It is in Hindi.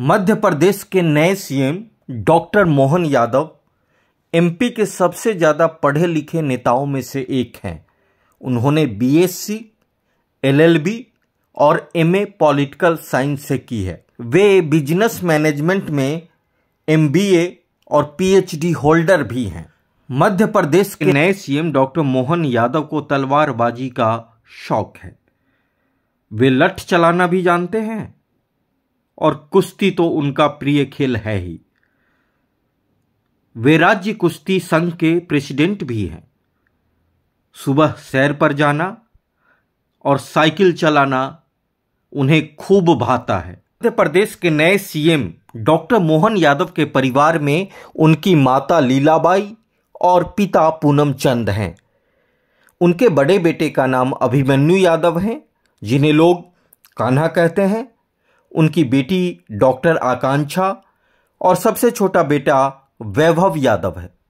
मध्य प्रदेश के नए CM doctor Mohan Yadav MP के सबसे ज़्यादा पढ़े लिखे नेताओं में से एक हैं उन्होंने बीएससी, एलएलबी और एमए पॉलिटिकल साइंस से की है वे बिजनेस मैनेजमेंट में एमबीए और पीएचडी होल्डर भी हैं मध्य प्रदेश के नए सीएम डॉक्टर मोहन यादव को तलवारबाजी का शौक है वे लठ चलाना भी जानते हैं और कुश्ती तो उनका प्रिय खेल है ही वे राज्य कुश्ती संघ के प्रेसिडेंट भी हैं सुबह सैर पर जाना और साइकिल चलाना उन्हें खूब भाता है मध्य प्रदेश के नए सीएम डॉक्टर मोहन यादव के परिवार में उनकी माता लीलाबाई और पिता पूनम चंद हैं उनके बड़े बेटे का नाम अभिमन्यु यादव हैं जिन्हें लोग कान्हा कहते हैं उनकी बेटी डॉक्टर आकांक्षा और सबसे छोटा बेटा वैभव यादव है